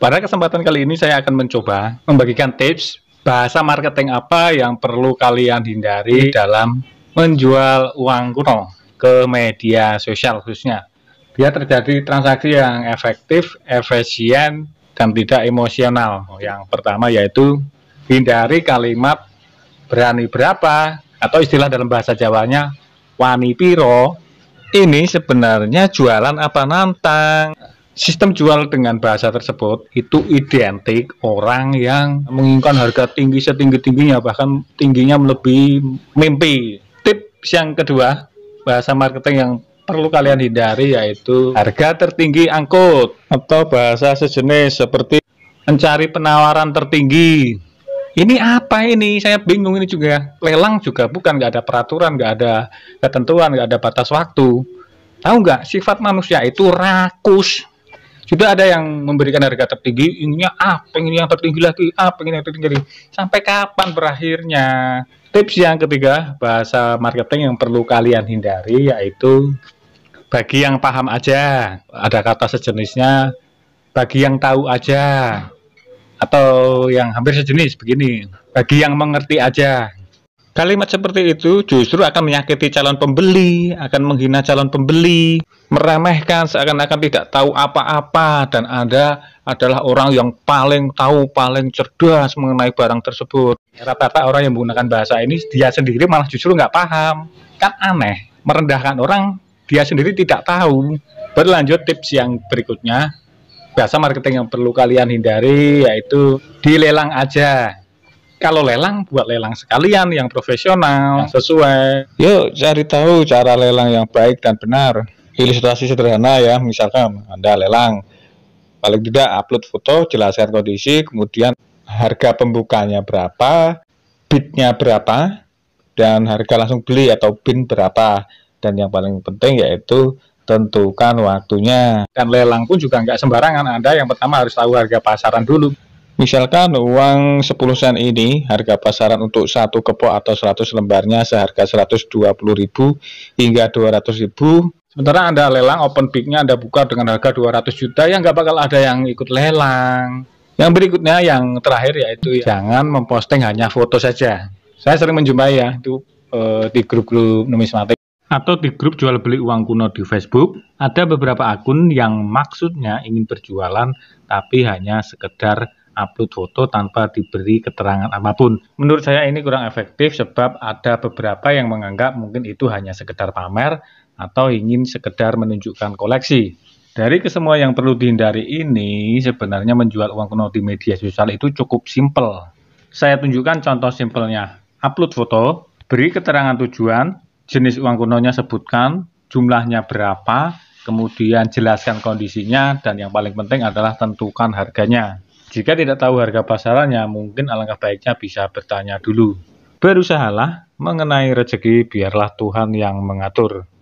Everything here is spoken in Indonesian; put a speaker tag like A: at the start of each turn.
A: Pada kesempatan kali ini saya akan mencoba membagikan tips bahasa marketing apa yang perlu kalian hindari dalam menjual uang kuno ke media sosial khususnya. Biar terjadi transaksi yang efektif, efisien, dan tidak emosional. Yang pertama yaitu hindari kalimat berani berapa atau istilah dalam bahasa Jawanya wani piro. Ini sebenarnya jualan apa nantang? Sistem jual dengan bahasa tersebut itu identik orang yang menginginkan harga tinggi setinggi-tingginya bahkan tingginya melebihi mimpi. Tips yang kedua, bahasa marketing yang perlu kalian hindari yaitu harga tertinggi angkut atau bahasa sejenis seperti mencari penawaran tertinggi. Ini apa ini? Saya bingung ini juga. Lelang juga bukan nggak ada peraturan, nggak ada ketentuan, nggak ada batas waktu. Tahu nggak sifat manusia itu rakus sudah ada yang memberikan harga tertinggi inginnya ah pengen yang tertinggi lagi ah pengen yang tertinggi lagi sampai kapan berakhirnya tips yang ketiga bahasa marketing yang perlu kalian hindari yaitu bagi yang paham aja ada kata sejenisnya bagi yang tahu aja atau yang hampir sejenis begini bagi yang mengerti aja Kalimat seperti itu justru akan menyakiti calon pembeli, akan menghina calon pembeli, meremehkan seakan-akan tidak tahu apa-apa dan Anda adalah orang yang paling tahu, paling cerdas mengenai barang tersebut. Rata-rata orang yang menggunakan bahasa ini dia sendiri malah justru nggak paham. Kan aneh, merendahkan orang dia sendiri tidak tahu. Berlanjut tips yang berikutnya, bahasa marketing yang perlu kalian hindari yaitu dilelang aja kalau lelang buat lelang sekalian yang profesional ya. sesuai. Yuk cari tahu cara lelang yang baik dan benar. Ilustrasi sederhana ya, misalkan Anda lelang paling tidak upload foto, jelaskan kondisi, kemudian harga pembukanya berapa, bidnya berapa, dan harga langsung beli atau bin berapa. Dan yang paling penting yaitu tentukan waktunya. Dan lelang pun juga nggak sembarangan. Anda yang pertama harus tahu harga pasaran dulu. Misalkan uang 10 sen ini harga pasaran untuk satu kepok atau 100 lembarnya seharga 120.000 hingga 200.000. Sementara Anda lelang open bidnya Anda buka dengan harga 200 juta yang nggak bakal ada yang ikut lelang. Yang berikutnya yang terakhir yaitu ya, jangan memposting hanya foto saja. Saya sering menjumpai ya itu eh, di grup-grup numismatik atau di grup jual beli uang kuno di Facebook, ada beberapa akun yang maksudnya ingin berjualan tapi hanya sekedar upload foto tanpa diberi keterangan apapun. Menurut saya ini kurang efektif sebab ada beberapa yang menganggap mungkin itu hanya sekedar pamer atau ingin sekedar menunjukkan koleksi. Dari kesemua yang perlu dihindari ini, sebenarnya menjual uang kuno di media sosial itu cukup simpel. Saya tunjukkan contoh simpelnya. Upload foto, beri keterangan tujuan, jenis uang kunonya sebutkan, jumlahnya berapa, kemudian jelaskan kondisinya, dan yang paling penting adalah tentukan harganya. Jika tidak tahu harga pasarannya, mungkin alangkah baiknya bisa bertanya dulu. Berusahalah mengenai rezeki, biarlah Tuhan yang mengatur.